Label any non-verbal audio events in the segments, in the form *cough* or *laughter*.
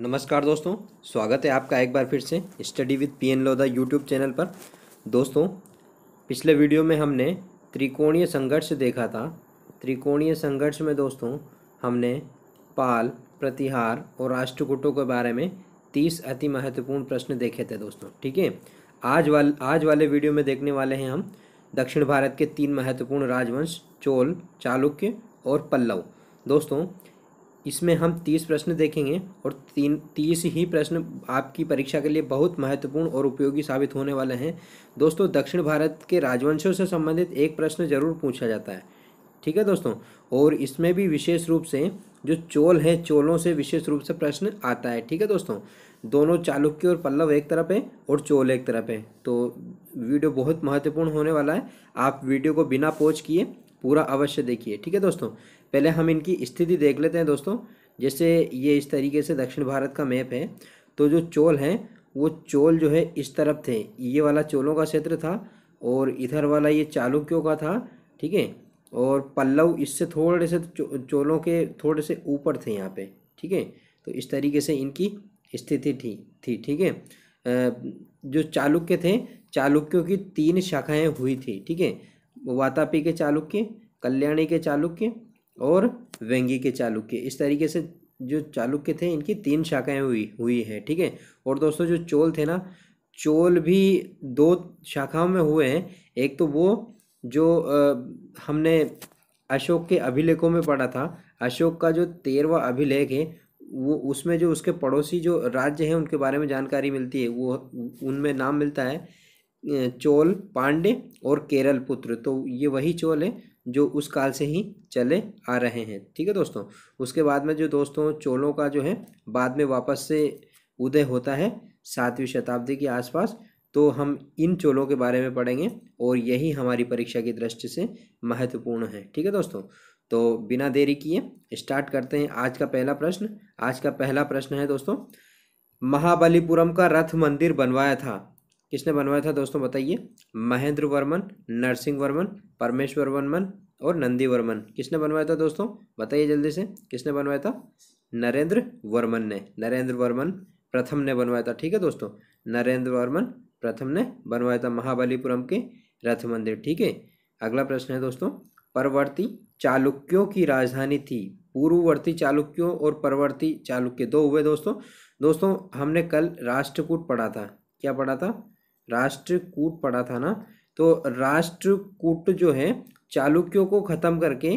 नमस्कार दोस्तों स्वागत है आपका एक बार फिर से study with P N Lodha YouTube channel पर दोस्तों पिछले वीडियो में हमने त्रिकोणीय संघर्ष देखा था त्रिकोणीय संघर्ष में दोस्तों हमने पाल प्रतिहार और राष्ट्रकूटों के बारे में तीस अति महत्वपूर्ण प्रश्न देखे थे दोस्तों ठीक है आज वाल आज वाले वीडियो में देखने वाले हैं हम दक्षिण भारत के तीन महत्वपूर्ण राजवंश चोल चालुक्य और पल्लव दोस्तों इसमें हम तीस प्रश्न देखेंगे और तीन तीस ही प्रश्न आपकी परीक्षा के लिए बहुत महत्वपूर्ण और उपयोगी साबित होने वाले हैं दोस्तों दक्षिण भारत के राजवंशों से संबंधित एक प्रश्न जरूर पूछा जाता है ठीक है दोस्तों और इसमें भी विशेष रूप से जो चोल है चोलों से विशेष रूप से प्रश्न आता है ठीक है दोस्तों दोनों चालुक्य और पल्लव एक तरफ है और चोल एक तरफ है तो वीडियो बहुत महत्वपूर्ण होने वाला है आप वीडियो को बिना पोच किए पूरा अवश्य देखिए ठीक है दोस्तों पहले हम इनकी स्थिति देख लेते हैं दोस्तों जैसे ये इस तरीके से दक्षिण भारत का मैप है तो जो चोल हैं वो चोल जो है इस तरफ थे ये वाला चोलों का क्षेत्र था और इधर वाला ये चालुक्यों का था ठीक है और पल्लव इससे थोड़े से चोलों के थोड़े से ऊपर थे यहाँ पे ठीक है तो इस तरीके से इनकी स्थिति थी थी ठीक है जो चालुक्य थे चालुक्यों की तीन शाखाएं हुई थी ठीक है वातापी के चालुक्य कल्याणी के चालुक्य और वेंगी के चालुक्य इस तरीके से जो चालुक्य थे इनकी तीन शाखाएं हुई हुई है ठीक है और दोस्तों जो चोल थे ना चोल भी दो शाखाओं में हुए हैं एक तो वो जो आ, हमने अशोक के अभिलेखों में पढ़ा था अशोक का जो तेरवा अभिलेख है वो उसमें जो उसके पड़ोसी जो राज्य हैं उनके बारे में जानकारी मिलती है वो उनमें नाम मिलता है चोल पांडे और केरल पुत्र तो ये वही चोल है जो उस काल से ही चले आ रहे हैं ठीक है दोस्तों उसके बाद में जो दोस्तों चोलों का जो है बाद में वापस से उदय होता है सातवीं शताब्दी के आसपास तो हम इन चोलों के बारे में पढ़ेंगे और यही हमारी परीक्षा की दृष्टि से महत्वपूर्ण है ठीक है दोस्तों तो बिना देरी किए स्टार्ट करते हैं आज का पहला प्रश्न आज का पहला प्रश्न है दोस्तों महाबलीपुरम का रथ मंदिर बनवाया था किसने बनवाया था दोस्तों बताइए महेंद्र वर्मन नरसिंह वर्मन परमेश्वर वर्मन और नंदी वर्मन किसने बनवाया था दोस्तों बताइए जल्दी से किसने बनवाया था नरेंद्र वर्मन ने नरेंद्र वर्मन प्रथम ने बनवाया था ठीक है दोस्तों नरेंद्र वर्मन प्रथम ने बनवाया था महाबलीपुरम के रथ मंदिर ठीक है अगला प्रश्न है दोस्तों परवर्ती चालुक्यों की राजधानी थी पूर्ववर्ती चालुक्यों और परवर्ती चालुक्य दो हुए दोस्तों दोस्तों हमने कल राष्ट्रकूट पढ़ा था क्या पढ़ा था राष्ट्रकूट पड़ा था ना तो राष्ट्रकूट जो है चालुक्यों को ख़त्म करके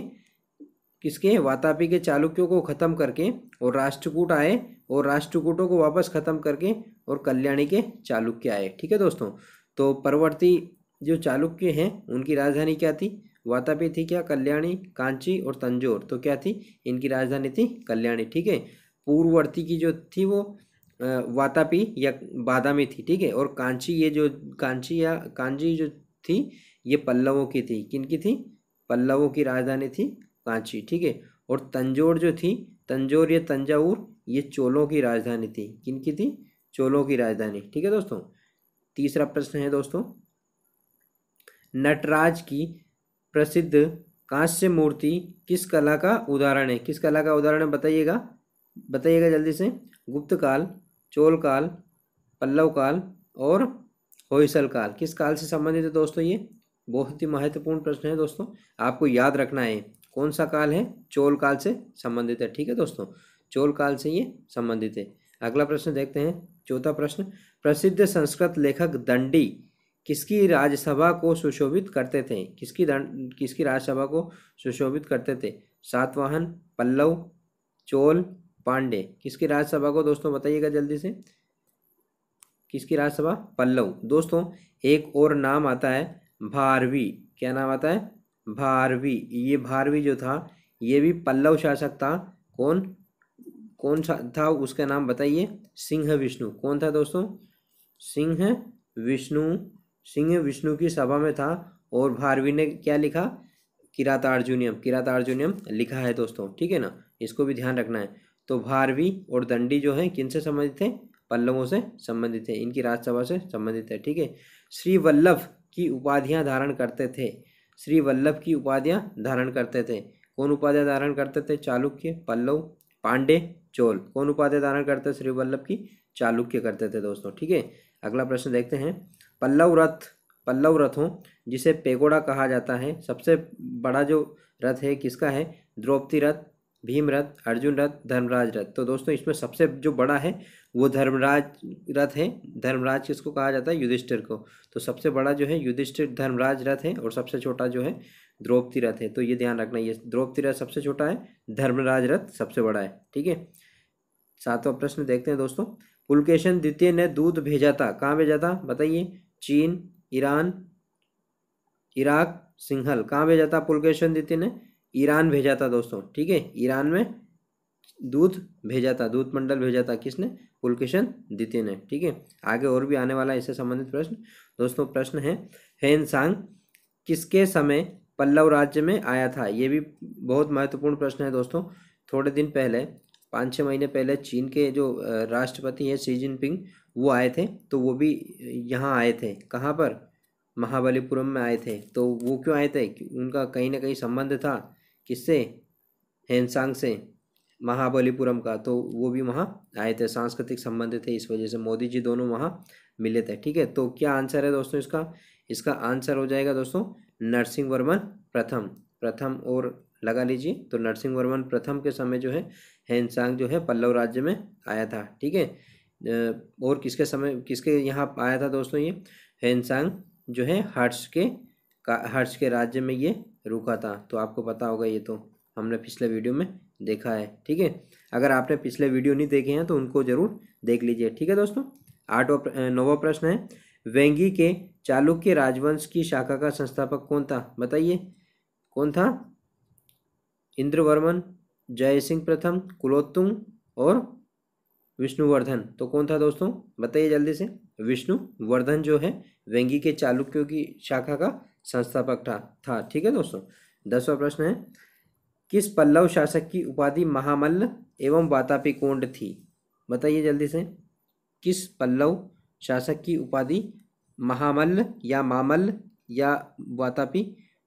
किसके वातापी के चालुक्यों को ख़त्म करके और राष्ट्रकूट आए और राष्ट्रकूटों को वापस ख़त्म करके और कल्याणी के चालुक्य आए ठीक है दोस्तों तो परवर्ती जो चालुक्य हैं उनकी राजधानी क्या थी वातापी थी क्या कल्याणी कांची और तंजोर तो क्या थी इनकी राजधानी थी कल्याणी ठीक है पूर्ववर्ती की जो थी वो वातापी या बादामी थी ठीक है और कांची ये जो कांची या कांची जो थी ये पल्लवों की थी किन की थी पल्लवों की राजधानी थी कांची ठीक है और तंजोर जो थी तंजोर या तंजावर ये चोलों की राजधानी थी किन की थी चोलों की राजधानी ठीक है दोस्तों तीसरा प्रश्न है दोस्तों नटराज की प्रसिद्ध कांस्य मूर्ति किस कला का उदाहरण है किस कला का उदाहरण बताइएगा बताइएगा जल्दी से गुप्त काल चोल काल पल्लव काल और होयसल काल किस काल से संबंधित है दोस्तों ये बहुत ही महत्वपूर्ण प्रश्न है दोस्तों आपको याद रखना है कौन सा काल है चोल काल से संबंधित है ठीक है दोस्तों चोल काल से ये संबंधित है अगला प्रश्न देखते हैं चौथा प्रश्न प्रसिद्ध संस्कृत लेखक दंडी किसकी राज्यसभा को सुशोभित करते थे किसकी दंड किसकी राज्यसभा को सुशोभित करते थे सातवाहन पल्लव चोल पांडे किसकी राज्यसभा को दोस्तों बताइएगा जल्दी से किसकी राज्यसभा पल्लव दोस्तों एक और नाम आता है भारवी क्या नाम आता है भारवी ये भारवी जो था ये भी पल्लव शासक था कौन कौन सा था उसका नाम बताइए सिंह विष्णु कौन था दोस्तों सिंह विष्णु सिंह विष्णु की सभा में था और भारवी ने क्या लिखा किरात अर्जुनियम किरात अर्जुनियम लिखा है दोस्तों ठीक है ना इसको भी ध्यान रखना है तो भारवी और दंडी जो है किन से संबंधित है पल्लवों से संबंधित है इनकी राज्यसभा से संबंधित है ठीक है श्री वल्लभ की उपाधियां धारण करते थे श्री वल्लभ की उपाधियां धारण करते थे कौन उपाधियां धारण करते थे चालुक्य पल्लव पांडे चोल कौन उपाधियां धारण करते श्री वल्लभ की चालुक्य करते थे दोस्तों ठीक है अगला प्रश्न देखते हैं पल्लव रथ पल्लव रथों जिसे पेगोड़ा कहा जाता है सबसे बड़ा जो रथ है किसका है द्रौपदी रथ भीम रथ अर्जुन रथ धर्मराज रथ तो दोस्तों इसमें सबसे जो बड़ा है वो धर्मराज रथ है धर्मराज किसको कहा जाता है युधिष्ठिर को तो सबसे बड़ा जो है युधिष्ठिर धर्मराज रथ है और सबसे छोटा जो है द्रौपदी रथ है तो ये ध्यान रखना ये द्रौपदी रथ सबसे छोटा है धर्मराज रथ सबसे बड़ा है ठीक है सातवां प्रश्न देखते हैं दोस्तों पुलकेशन द्वितीय ने दूध भेजा था कहाँ भेजा था बताइए चीन ईरान इराक सिंघल कहाँ भेजा था पुलकेशन द्वितीय ने ईरान भेजा था दोस्तों ठीक है ईरान में दूध भेजा था दूध मंडल भेजा था किसने पुलकिशन द्वितीय ने ठीक है आगे और भी आने वाला इससे संबंधित प्रश्न दोस्तों प्रश्न है हेन सांग किसके समय पल्लव राज्य में आया था ये भी बहुत महत्वपूर्ण प्रश्न है दोस्तों थोड़े दिन पहले पाँच छः महीने पहले चीन के जो राष्ट्रपति हैं शी जिनपिंग वो आए थे तो वो भी यहाँ आए थे कहाँ पर महाबलीपुरम में आए थे तो वो क्यों आए थे उनका कहीं ना कहीं संबंध था किससे हेनसांग से महाबलीपुरम का तो वो भी वहाँ आए थे सांस्कृतिक संबंध थे इस वजह से मोदी जी दोनों वहाँ मिले थे ठीक है तो क्या आंसर है दोस्तों इसका इसका आंसर हो जाएगा दोस्तों नरसिंह वर्मन प्रथम प्रथम और लगा लीजिए तो नरसिंह वर्मन प्रथम के समय जो है हेनसांग जो है पल्लव राज्य में आया था ठीक है और किसके समय किसके यहाँ आया था दोस्तों ये हेनसांग जो है हर्ष के हर्ष के राज्य में ये रुका था तो आपको पता होगा ये तो हमने पिछले वीडियो में देखा है ठीक है अगर आपने पिछले वीडियो नहीं देखे हैं तो उनको जरूर देख लीजिए ठीक है दोस्तों आठवा नौवा प्रश्न है वेंगी के चालुक्य राजवंश की शाखा का संस्थापक कौन था बताइए कौन था इंद्रवर्मन जय सिंह प्रथम कुलोत्तुंग और विष्णुवर्धन तो कौन था दोस्तों बताइए जल्दी से विष्णुवर्धन जो है वेंगी के चालुक्यों की शाखा का संस्थापक था था ठीक है दोस्तों दसवा प्रश्न है किस पल्लव शासक की उपाधि महामल्ल एवं वातापी कोंड थी बताइए जल्दी से किस पल्लव शासक की उपाधि महामल्ल या मामल या वातापी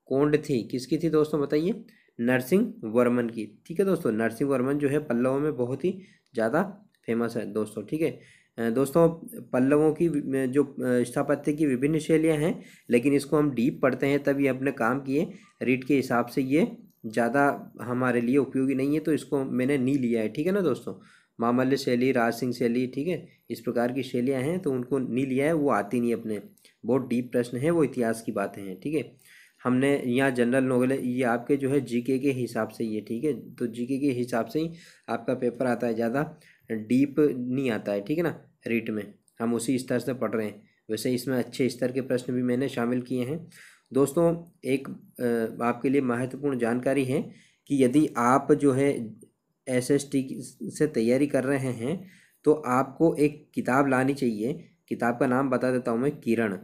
कोंड थी किसकी थी दोस्तों बताइए नरसिंह वर्मन की ठीक है दोस्तों नरसिंह वर्मन जो है पल्लवों में बहुत ही ज़्यादा फेमस है दोस्तों ठीक है दोस्तों पल्लवों की जो स्थापत्य की विभिन्न शैलियाँ हैं लेकिन इसको हम डीप पढ़ते हैं तभी अपने काम किए रीट के हिसाब से ये ज़्यादा हमारे लिए उपयोगी नहीं है तो इसको मैंने नहीं लिया है ठीक है ना दोस्तों मामल्य शैली राज सिंह शैली ठीक है इस प्रकार की शैलियाँ हैं तो उनको नहीं लिया है वो आती नहीं अपने बहुत डीप प्रश्न है वो इतिहास की बातें हैं ठीक है हमने यहाँ जनरल नॉवल ये आपके जो है जीके के हिसाब से ये ठीक है तो जीके के हिसाब से ही आपका पेपर आता है ज़्यादा डीप नहीं आता है ठीक है ना रीट में हम उसी स्तर से पढ़ रहे हैं वैसे इसमें अच्छे स्तर के प्रश्न भी मैंने शामिल किए हैं दोस्तों एक आपके लिए महत्वपूर्ण जानकारी है कि यदि आप जो है एस एस टी से तैयारी कर रहे हैं तो आपको एक किताब लानी चाहिए किताब का नाम बता देता हूँ मैं किरण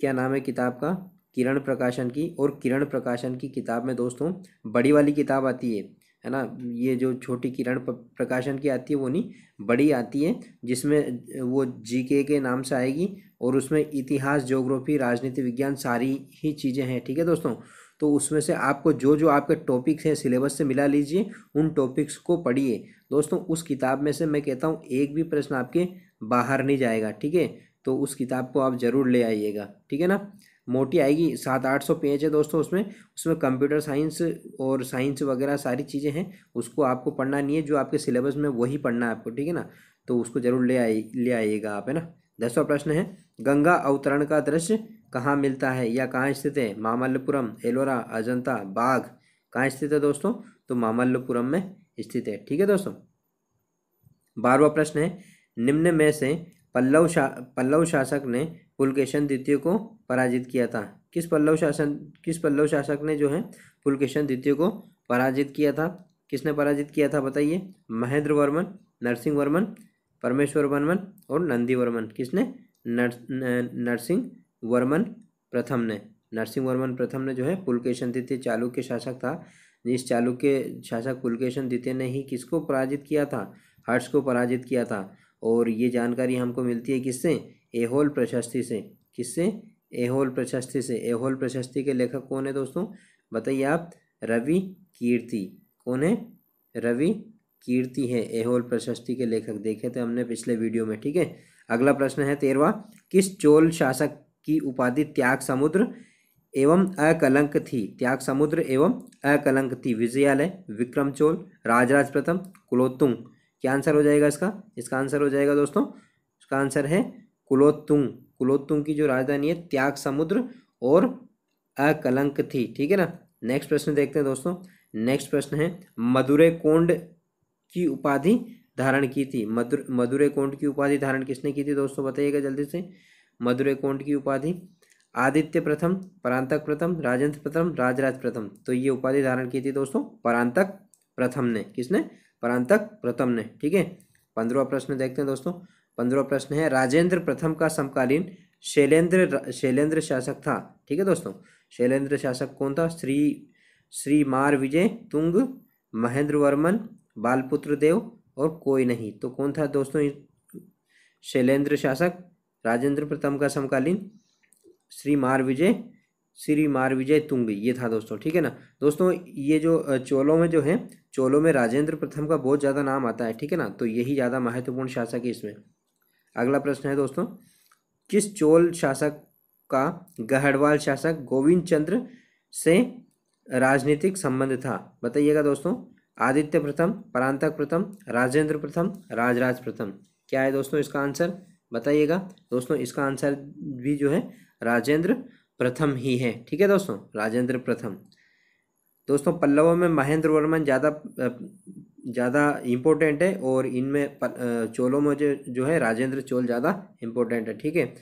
क्या नाम है किताब का किरण प्रकाशन की और किरण प्रकाशन की किताब में दोस्तों बड़ी वाली किताब आती है है ना ये जो छोटी किरण प्रकाशन की आती है वो नहीं बड़ी आती है जिसमें वो जीके के नाम से आएगी और उसमें इतिहास ज्योग्राफी राजनीति विज्ञान सारी ही चीज़ें हैं ठीक है दोस्तों तो उसमें से आपको जो जो आपके टॉपिक्स हैं सिलेबस से मिला लीजिए उन टॉपिक्स को पढ़िए दोस्तों उस किताब में से मैं कहता हूँ एक भी प्रश्न आपके बाहर नहीं जाएगा ठीक है तो उस किताब को आप ज़रूर ले आइएगा ठीक है ना मोटी आएगी सात आठ सौ पेज है दोस्तों उसमें उसमें कंप्यूटर साइंस और साइंस वगैरह सारी चीज़ें हैं उसको आपको पढ़ना नहीं है जो आपके सिलेबस में वही पढ़ना है आपको ठीक है ना तो उसको ज़रूर ले आई ले आइएगा आप है ना दसवा प्रश्न है गंगा अवतरण का दृश्य कहाँ मिलता है या कहाँ स्थित है मामल्लपुरम एलोरा अजंता बाघ कहाँ स्थित है दोस्तों तो मामल्लपुरम में स्थित है ठीक है दोस्तों बारहवा प्रश्न है निम्न में से पल्लव शा पल्लव शासक ने पुलकेशन द्वितीय को पराजित किया था किस पल्लव शासन किस पल्लव शासक ने जो है पुलकेशन द्वितीय को पराजित किया था किसने पराजित किया था बताइए महेंद्र वर्मन नरसिंह वर्मन परमेश्वर वर्मन और नंदी वर्मन किसने नरसिंह वर्मन प्रथम ने नरसिंह वर्मन प्रथम ने जो है पुलकेशन द्वितीय चालुक्य शासक था इस चालुक्य शासक पुलकेशन द्वितीय ने ही किसको पराजित किया था हर्ष को पराजित किया था और ये जानकारी हमको मिलती है किससे एहोल प्रशस्ति से किससे एहोल प्रशस्ति से एहोल प्रशस्ति के लेखक कौन है दोस्तों बताइए आप रवि कीर्ति कौन है रवि कीर्ति है एहोल प्रशस्ति के लेखक देखे थे हमने पिछले वीडियो में ठीक है अगला प्रश्न है तेरवा किस चोल शासक की उपाधि त्याग समुद्र एवं अकलंक थी त्याग समुद्र एवं अकलंक थी विजयालय विक्रम चोल राजराज प्रथम कुलोत्तुंग क्या आंसर हो जाएगा इसका इसका आंसर हो जाएगा दोस्तों इसका आंसर है कुलोत्तुंग कुलोत्तुंग की जो राजधानी है त्याग समुद्र और अकलंक थी ठीक है ना नेक्स्ट प्रश्न देखते हैं दोस्तों नेक्स्ट प्रश्न है मधुरे कोंड की उपाधि धारण की थी मधुर मधुरे कोंड की उपाधि धारण किसने की थी दोस्तों बताइएगा जल्दी से मधुरे कोंड की उपाधि आदित्य प्रथम परांतक प्रथम राजेंद्र प्रथम राजराज प्रथम तो ये उपाधि धारण की थी दोस्तों परांतक प्रथम ने किसने परांतक प्रथम ने ठीक है पंद्रवा प्रश्न देखते हैं दोस्तों पंद्रह प्रश्न है राजेंद्र प्रथम का समकालीन शैलेंद्र शैलेंद्र शासक था ठीक है दोस्तों शैलेंद्र शासक कौन था श्री श्री मार विजय तुंग महेंद्र वर्मन बालपुत्र देव और कोई नहीं तो कौन था दोस्तों शैलेंद्र शासक राजेंद्र प्रथम का समकालीन श्री मार विजय श्री मार विजय तुंग ये था दोस्तों ठीक है ना दोस्तों ये जो चोलों में जो है चोलों में राजेंद्र प्रथम का बहुत ज़्यादा नाम आता है ठीक है ना तो यही ज़्यादा महत्वपूर्ण शासक है इसमें अगला प्रश्न है दोस्तों किस चोल शासक का गहड़वाल शासक गोविंद चंद्र से राजनीतिक संबंध था बताइएगा दोस्तों आदित्य प्रथम परांतक प्रथम राजेंद्र प्रथम राजराज प्रथम क्या है दोस्तों इसका आंसर बताइएगा दोस्तों इसका आंसर भी जो है राजेंद्र प्रथम ही है ठीक है दोस्तों राजेंद्र प्रथम दोस्तों पल्लवों में महेंद्र वर्मन ज़्यादा ज़्यादा इम्पोर्टेंट है और इनमें चोलों में जो जो है राजेंद्र चोल ज़्यादा इम्पोर्टेंट है ठीक है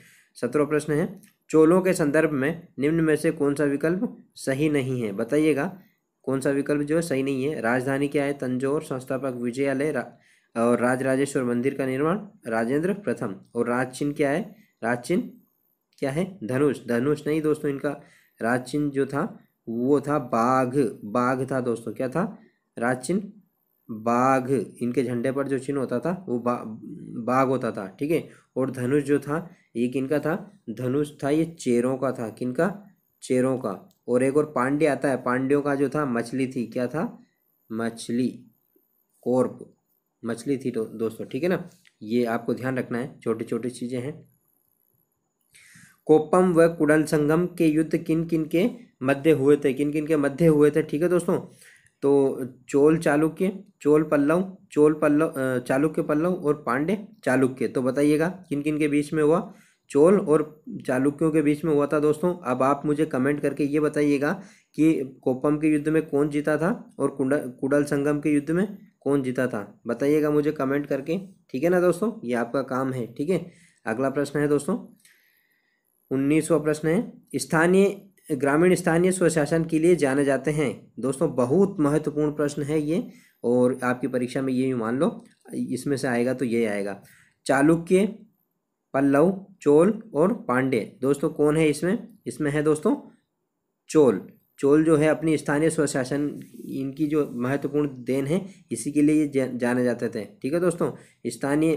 सत्रह प्रश्न है चोलों के संदर्भ में निम्न में से कौन सा विकल्प सही नहीं है बताइएगा कौन सा विकल्प जो है सही नहीं है राजधानी क्या है तंजौर संस्थापक विजयालय रा, और राजराजेश्वर मंदिर का निर्माण राजेंद्र प्रथम और राजचिन्ह क्या है राजचिन्ह क्या है धनुष धनुष नहीं दोस्तों इनका राजचिन्ह जो था वो था बाघ बाघ था दोस्तों क्या था राजचिन्ह बाघ इनके झंडे पर जो चिन्ह होता था वो बा बाघ होता था ठीक है और धनुष जो था ये किनका था धनुष था ये चेरों का था किनका चेरों का और एक और पांडे आता है पांड्यों का जो था मछली थी क्या था मछली कोर्प मछली थी तो दोस्तों ठीक है ना ये आपको ध्यान रखना है छोटी छोटी चीज़ें हैं कोपम व कुडल संगम के युद्ध किन किन के मध्य हुए थे किन किन के मध्य हुए थे ठीक है दोस्तों तो चोल चालुक्य चोल पल्लव चोल पल्लव चालुक्य पल्लव और पांडे चालुक्य तो बताइएगा किन किन के बीच में हुआ चोल और चालुक्यों के बीच में हुआ था दोस्तों अब आप मुझे कमेंट करके ये बताइएगा कि कोपम के युद्ध में कौन जीता था और कुंडल कुडल संगम के युद्ध में कौन जीता था बताइएगा मुझे कमेंट करके ठीक है ना दोस्तों ये आपका काम है ठीक है अगला प्रश्न है दोस्तों उन्नीसवा प्रश्न है स्थानीय ग्रामीण स्थानीय स्वशासन के लिए जाने जाते हैं दोस्तों बहुत महत्वपूर्ण प्रश्न है ये और आपकी परीक्षा में ये भी मान लो इसमें से आएगा तो ये आएगा चालुक्य पल्लव चोल और पांडे दोस्तों कौन है इसमें इसमें है दोस्तों चोल चोल जो है अपनी स्थानीय स्वशासन इनकी जो महत्वपूर्ण देन है इसी के लिए ये जाने जाते थे ठीक है दोस्तों स्थानीय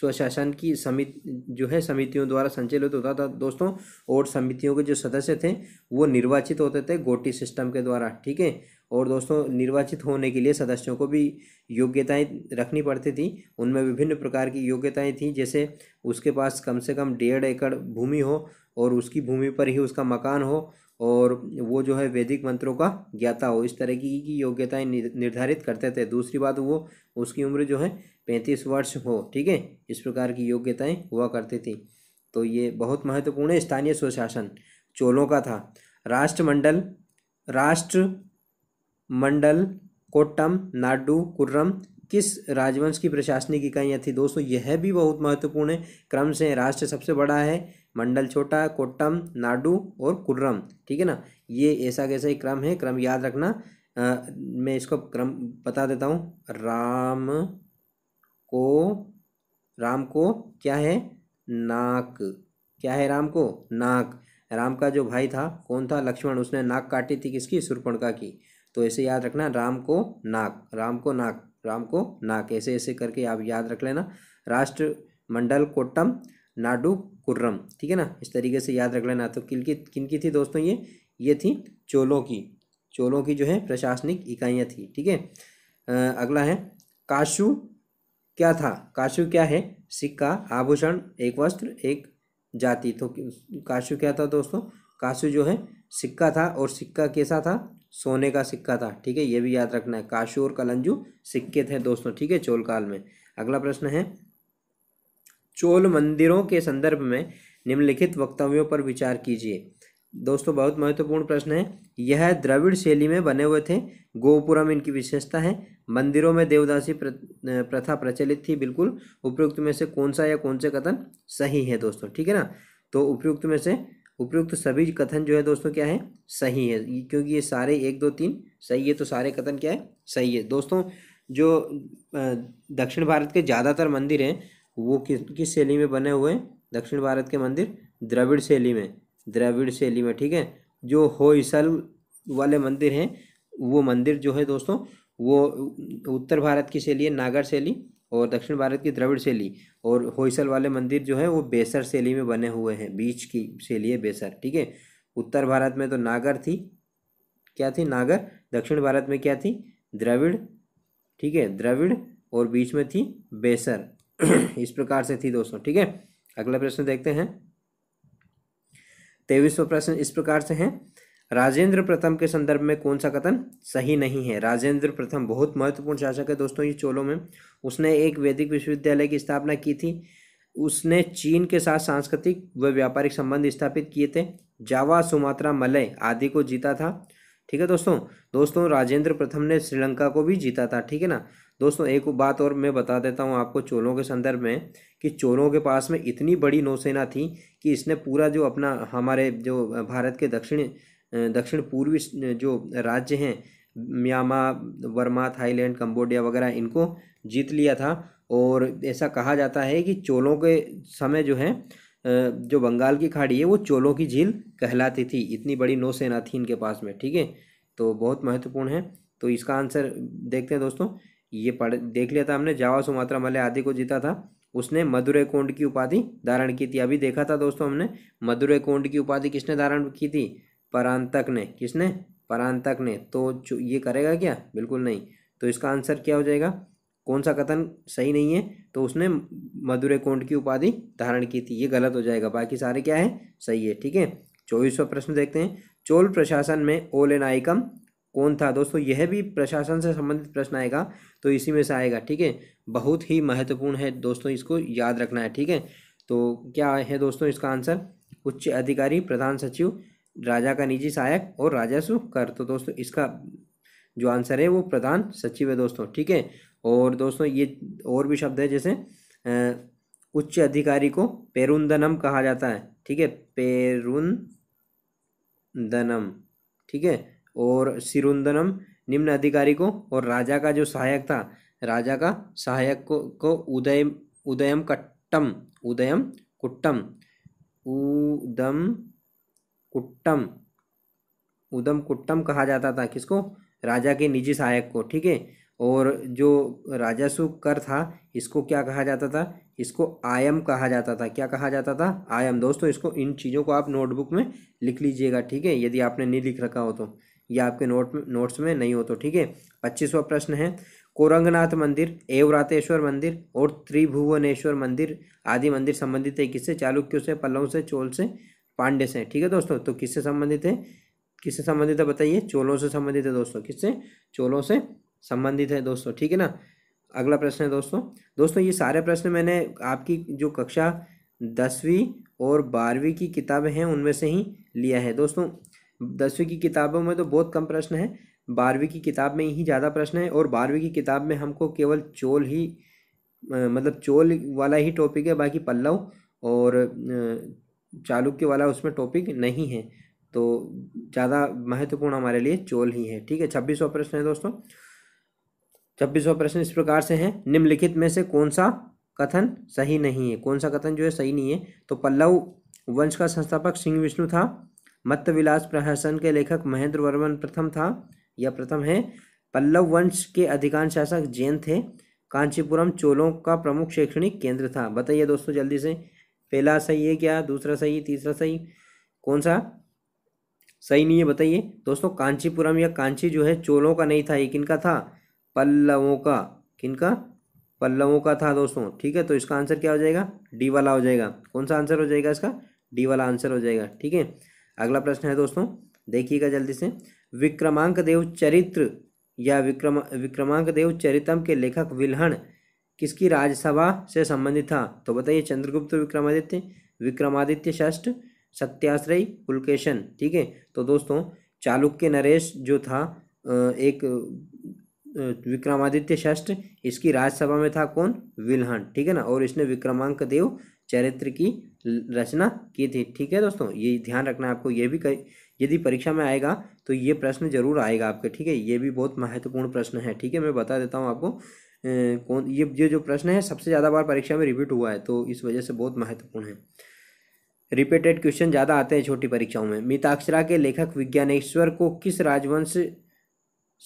स्वशासन की समिति जो है समितियों द्वारा संचालित होता था दोस्तों और समितियों के जो सदस्य थे वो निर्वाचित होते थे गोटी सिस्टम के द्वारा ठीक है और दोस्तों निर्वाचित होने के लिए सदस्यों को भी योग्यताएं रखनी पड़ती थी उनमें विभिन्न प्रकार की योग्यताएं थीं जैसे उसके पास कम से कम डेढ़ एकड़ भूमि हो और उसकी भूमि पर ही उसका मकान हो और वो जो है वैदिक मंत्रों का ज्ञाता हो इस तरह की योग्यताएं निर्धारित करते थे दूसरी बात वो उसकी उम्र जो है पैंतीस वर्ष हो ठीक है इस प्रकार की योग्यताएं हुआ करती थी तो ये बहुत महत्वपूर्ण है स्थानीय स्वशासन चोलों का था राष्ट्रमंडल राष्ट्र मंडल कोट्टम नाडू कुर्रम किस राजवंश की प्रशासनिक इकाइयाँ थी दोस्तों यह भी बहुत महत्वपूर्ण है क्रम से राष्ट्र सबसे बड़ा है मंडल छोटा कोट्टम नाडू और कुर्रम ठीक है ना ये ऐसा कैसा ही क्रम है क्रम याद रखना आ, मैं इसको क्रम बता देता हूँ राम को राम को क्या है नाक क्या है राम को नाक राम का जो भाई था कौन था लक्ष्मण उसने नाक काटी थी किसकी का की तो ऐसे याद रखना राम को नाक राम को नाक राम को नाक ऐसे ऐसे करके आप याद रख लेना राष्ट्र मंडल कोट्टम नाडू कुर्रम ठीक है ना इस तरीके से याद रख लेना तो किन की किन की थी दोस्तों ये ये थी चोलों की चोलों की जो है प्रशासनिक इकाइयाँ थी ठीक है अगला है काशु क्या था काशु क्या है सिक्का आभूषण एक वस्त्र एक जाति तो काशु क्या था दोस्तों काशु जो है सिक्का था और सिक्का कैसा था सोने का सिक्का था ठीक है ये भी याद रखना है काशु और कलंजू सिक्के थे दोस्तों ठीक है चोल काल में अगला प्रश्न है चोल मंदिरों के संदर्भ में निम्नलिखित वक्तव्यों पर विचार कीजिए दोस्तों बहुत महत्वपूर्ण प्रश्न है यह द्रविड़ शैली में बने हुए थे गोपुरम इनकी विशेषता है मंदिरों में देवदासी प्रथा प्रचलित थी बिल्कुल उपयुक्त में से कौन सा या कौन से कथन सही है दोस्तों ठीक है ना तो उपयुक्त में से उपयुक्त सभी कथन जो है दोस्तों क्या है सही है क्योंकि ये सारे एक दो तीन सही है तो सारे कथन क्या है सही है दोस्तों जो दक्षिण भारत के ज़्यादातर मंदिर हैं वो किस किस शैली में बने हुए हैं दक्षिण भारत के मंदिर द्रविड़ शैली में द्रविड़ शैली में ठीक है जो होइसल वाले मंदिर हैं वो मंदिर जो है दोस्तों वो उत्तर भारत की शैली है नागर शैली और दक्षिण भारत की द्रविड़ शैली और होइसल वाले मंदिर जो है वो बेसर शैली में बने हुए हैं बीच की शैली है बेसर ठीक है उत्तर भारत में तो नागर थी क्या थी नागर दक्षिण भारत में क्या थी द्रविड़ ठीक है द्रविड़ और बीच में थी बेसर *clears throat* इस प्रकार से थी दोस्तों ठीक है अगला प्रश्न देखते हैं तेईसवा प्रश्न इस प्रकार से है राजेंद्र प्रथम के संदर्भ में कौन सा कथन सही नहीं है राजेंद्र प्रथम बहुत महत्वपूर्ण शासक है दोस्तों ये चोलों में उसने एक वैदिक विश्वविद्यालय की स्थापना की थी उसने चीन के साथ सांस्कृतिक व व्यापारिक संबंध स्थापित किए थे जावा सुमात्रा मलय आदि को जीता था ठीक है दोस्तों दोस्तों राजेंद्र प्रथम ने श्रीलंका को भी जीता था ठीक है ना दोस्तों एक बात और मैं बता देता हूँ आपको चोलों के संदर्भ में कि चोलों के पास में इतनी बड़ी नौसेना थी कि इसने पूरा जो अपना हमारे जो भारत के दक्षिण दक्षिण पूर्वी जो राज्य हैं म्यांमा वर्मा थाईलैंड कंबोडिया वगैरह इनको जीत लिया था और ऐसा कहा जाता है कि चोलों के समय जो है जो बंगाल की खाड़ी है वो चोलों की झील कहलाती थी इतनी बड़ी नौसेना थी इनके पास में ठीक है तो बहुत महत्वपूर्ण है तो इसका आंसर देखते हैं दोस्तों ये पढ़ देख लिया था हमने जावा सुमात्रा मल्ले आदि को जीता था उसने मधुरे कोंड की उपाधि धारण की थी अभी देखा था दोस्तों हमने मधुरे कोंड की उपाधि किसने धारण की थी परांतक ने किसने परांतक ने तो ये करेगा क्या बिल्कुल नहीं तो इसका आंसर क्या हो जाएगा कौन सा कथन सही नहीं है तो उसने मधुरे कोंड की उपाधि धारण की थी ये गलत हो जाएगा बाकी सारे क्या है सही है ठीक है चौबीसवा प्रश्न देखते हैं चोल प्रशासन में ओल एन आईकम कौन था दोस्तों यह भी प्रशासन से संबंधित प्रश्न आएगा तो इसी में से आएगा ठीक है बहुत ही महत्वपूर्ण है दोस्तों इसको याद रखना है ठीक है तो क्या है दोस्तों इसका आंसर उच्च अधिकारी प्रधान सचिव राजा का निजी सहायक और राजस्व कर तो दोस्तों इसका जो आंसर है वो प्रधान सचिव है दोस्तों ठीक है और दोस्तों ये और भी शब्द है जैसे उच्च अधिकारी को पेरुंदनम कहा जाता है ठीक है पेरुंदनम ठीक है और सिरुंदनम निम्न अधिकारी को और राजा का जो सहायक था राजा का सहायक को को उदय उदयम कट्टम उदयम कुट्टम उदम कुट्टम उदम कुट्टम कहा जाता था किसको राजा के निजी सहायक को ठीक है और जो राजस्व कर था इसको क्या कहा जाता था इसको आयम कहा जाता था क्या कहा जाता था आयम दोस्तों इसको इन चीज़ों को आप नोटबुक में लिख लीजिएगा ठीक है यदि आपने नहीं लिख रखा हो तो ये आपके नोट नोट्स में नहीं हो तो ठीक है पच्चीसवा प्रश्न है कोरंगनाथ मंदिर एवरातेश्वर मंदिर और त्रिभुवनेश्वर मंदिर आदि मंदिर संबंधित है किससे चालुक्यों से पल्लवों से चोल से पांडे से ठीक है दोस्तों तो किससे संबंधित है किससे संबंधित है बताइए चोलों से संबंधित है दोस्तों किससे चोलों से संबंधित है दोस्तों ठीक है ना अगला प्रश्न है दोस्तों दोस्तों ये सारे प्रश्न मैंने आपकी जो कक्षा दसवीं और बारहवीं की किताबें हैं उनमें से ही लिया है दोस्तों दसवीं की किताबों में तो बहुत कम प्रश्न है बारहवीं की किताब में ही ज़्यादा प्रश्न है और बारहवीं की किताब में हमको केवल चोल ही मतलब चोल वाला ही टॉपिक है बाकी पल्लव और चालुक्य वाला उसमें टॉपिक नहीं है तो ज़्यादा महत्वपूर्ण हमारे लिए चोल ही है ठीक है छब्बीसवा प्रश्न है दोस्तों छब्बीसवा प्रश्न इस प्रकार से है निम्नलिखित में से कौन सा कथन सही नहीं है कौन सा कथन जो है सही नहीं है तो पल्लव वंश का संस्थापक सिंह विष्णु था विलास प्रशासन के लेखक महेंद्र वर्मन प्रथम था या प्रथम है पल्लव वंश के अधिकांश शासक जैन थे कांचीपुरम चोलों का प्रमुख शैक्षणिक केंद्र था बताइए दोस्तों जल्दी से पहला सही है क्या दूसरा सही तीसरा सही कौन सा सही नहीं है बताइए दोस्तों कांचीपुरम या कांची जो है चोलों का नहीं था ये किनका था पल्लवों का किनका पल्लवों का था दोस्तों ठीक है तो इसका आंसर क्या हो जाएगा डी वाला हो जाएगा कौन सा आंसर हो जाएगा इसका डी वाला आंसर हो जाएगा ठीक है अगला प्रश्न है दोस्तों देखिएगा जल्दी से विक्रमांक देव चरित्र या विक्रम विक्रमांक देव चरितम के लेखक विलहण किसकी राज्यसभा से संबंधित था तो बताइए चंद्रगुप्त विक्रमादित्य विक्रमादित्य षष्ठ सत्याश्रय पुलकेशन ठीक है तो दोस्तों चालुक्य नरेश जो था एक विक्रमादित्य षष्ठ इसकी राज्यसभा में था कौन विलहन ठीक है ना और इसने विक्रमांक देव चरित्र की रचना की थी ठीक है दोस्तों ये ध्यान रखना आपको ये भी कर, यदि परीक्षा में आएगा तो ये प्रश्न जरूर आएगा आपके ठीक है ये भी बहुत महत्वपूर्ण प्रश्न है ठीक है मैं बता देता हूँ आपको कौन ये जो जो प्रश्न है सबसे ज़्यादा बार परीक्षा में रिपीट हुआ है तो इस वजह से बहुत महत्वपूर्ण है रिपीटेड क्वेश्चन ज़्यादा आते हैं छोटी परीक्षाओं में मिताक्षरा के लेखक विज्ञानेश्वर को किस राजवंश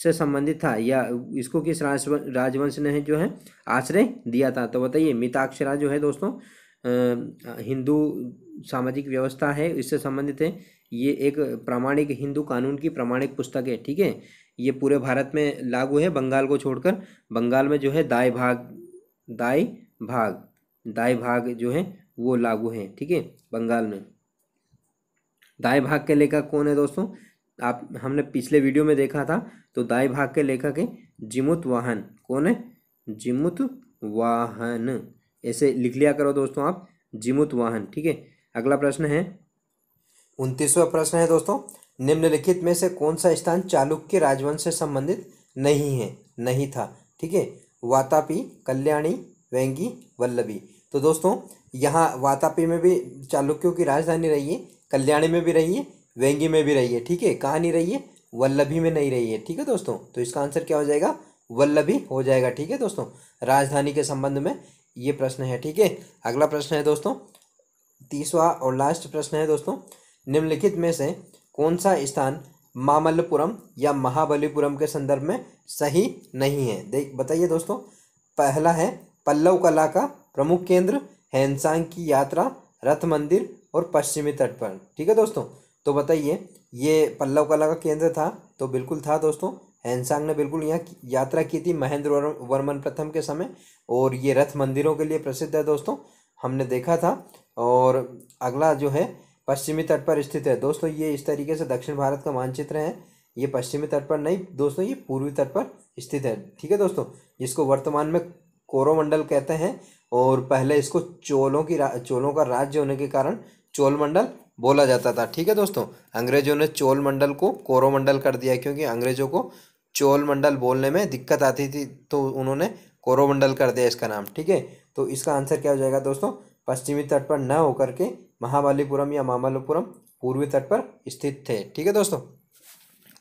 से संबंधित था या इसको किस राजवंश ने जो है आश्रय दिया था तो बताइए मिताक्षरा जो है दोस्तों हिंदू सामाजिक व्यवस्था है इससे संबंधित है ये एक प्रामाणिक हिंदू कानून की प्रामाणिक पुस्तक है ठीक है ये पूरे भारत में लागू है बंगाल को छोड़कर बंगाल में जो है दाय भाग दाय भाग दाय भाग जो है वो लागू है ठीक है बंगाल में दाय भाग के लेखक कौन है दोस्तों आप हमने पिछले वीडियो में देखा था तो दाई भाग के लेखक है जिमुत वाहन कौन है जिमुत वाहन ऐसे लिख लिया करो दोस्तों आप जीमुत वाहन ठीक है अगला प्रश्न है उनतीसवा प्रश्न है दोस्तों निम्नलिखित में से कौन सा स्थान चालुक्य राजवंश से संबंधित नहीं है नहीं था ठीक है वातापी कल्याणी वेंगी वल्लभी तो दोस्तों यहाँ वातापी में भी चालुक्यों की राजधानी रही है कल्याणी में भी रही है वेंगी में भी रही है ठीक है कहाँ नहीं रही है वल्लभी में नहीं रही है ठीक है दोस्तों तो इसका आंसर क्या हो जाएगा वल्लभी हो जाएगा ठीक है दोस्तों राजधानी के संबंध में ये प्रश्न है ठीक है अगला प्रश्न है दोस्तों तीसवा और लास्ट प्रश्न है दोस्तों निम्नलिखित में से कौन सा स्थान मामल्लपुरम या महाबलीपुरम के संदर्भ में सही नहीं है देख बताइए दोस्तों पहला है पल्लव कला का प्रमुख केंद्र हैंसांग की यात्रा रथ मंदिर और पश्चिमी तट पर ठीक है दोस्तों तो बताइए ये पल्लव कला का केंद्र था तो बिल्कुल था दोस्तों हैंसांग ने बिल्कुल यहाँ यात्रा की थी महेंद्र वर्मन प्रथम के समय और ये रथ मंदिरों के लिए प्रसिद्ध है दोस्तों हमने देखा था और अगला जो है पश्चिमी तट पर स्थित है दोस्तों ये इस तरीके से दक्षिण भारत का मानचित्र है ये पश्चिमी तट पर नहीं दोस्तों ये पूर्वी तट पर स्थित है ठीक है दोस्तों जिसको वर्तमान में कोरोमंडल कहते हैं और पहले इसको चोलों की चोलों का राज्य होने के कारण चोल मंडल बोला जाता था ठीक है दोस्तों अंग्रेजों ने चोल मंडल को कोरोमंडल कर दिया क्योंकि अंग्रेजों को चोलमंडल बोलने में दिक्कत आती थी तो उन्होंने कोरोमंडल कर दिया इसका नाम ठीक है तो इसका आंसर क्या हो जाएगा दोस्तों पश्चिमी तट पर न होकर के महाबलीपुरम या मामल्लपुरम पूर्वी तट पर स्थित थे ठीक है दोस्तों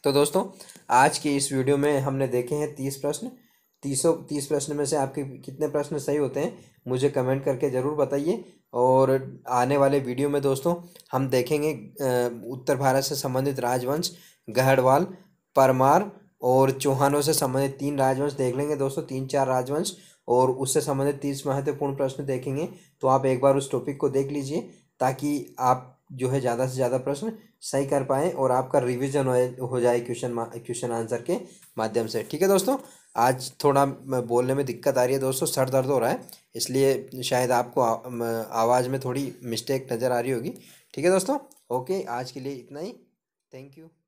तो दोस्तों आज की इस वीडियो में हमने देखे हैं तीस प्रश्न तीसों तीस प्रश्न में से आपके कितने प्रश्न सही होते हैं मुझे कमेंट करके ज़रूर बताइए और आने वाले वीडियो में दोस्तों हम देखेंगे उत्तर भारत से संबंधित राजवंश गहड़वाल परमार और चौहानों से संबंधित तीन राजवंश देख लेंगे दोस्तों तीन चार राजवंश और उससे संबंधित तीस महत्वपूर्ण प्रश्न देखेंगे तो आप एक बार उस टॉपिक को देख लीजिए ताकि आप जो है ज़्यादा से ज़्यादा प्रश्न सही कर पाएँ और आपका रिविजन हो जाए क्वेश्चन क्वेश्चन आंसर के माध्यम से ठीक है दोस्तों आज थोड़ा बोलने में दिक्कत आ रही है दोस्तों सर दर्द हो रहा है इसलिए शायद आपको आवाज़ में थोड़ी मिस्टेक नज़र आ रही होगी ठीक है दोस्तों ओके आज के लिए इतना ही थैंक यू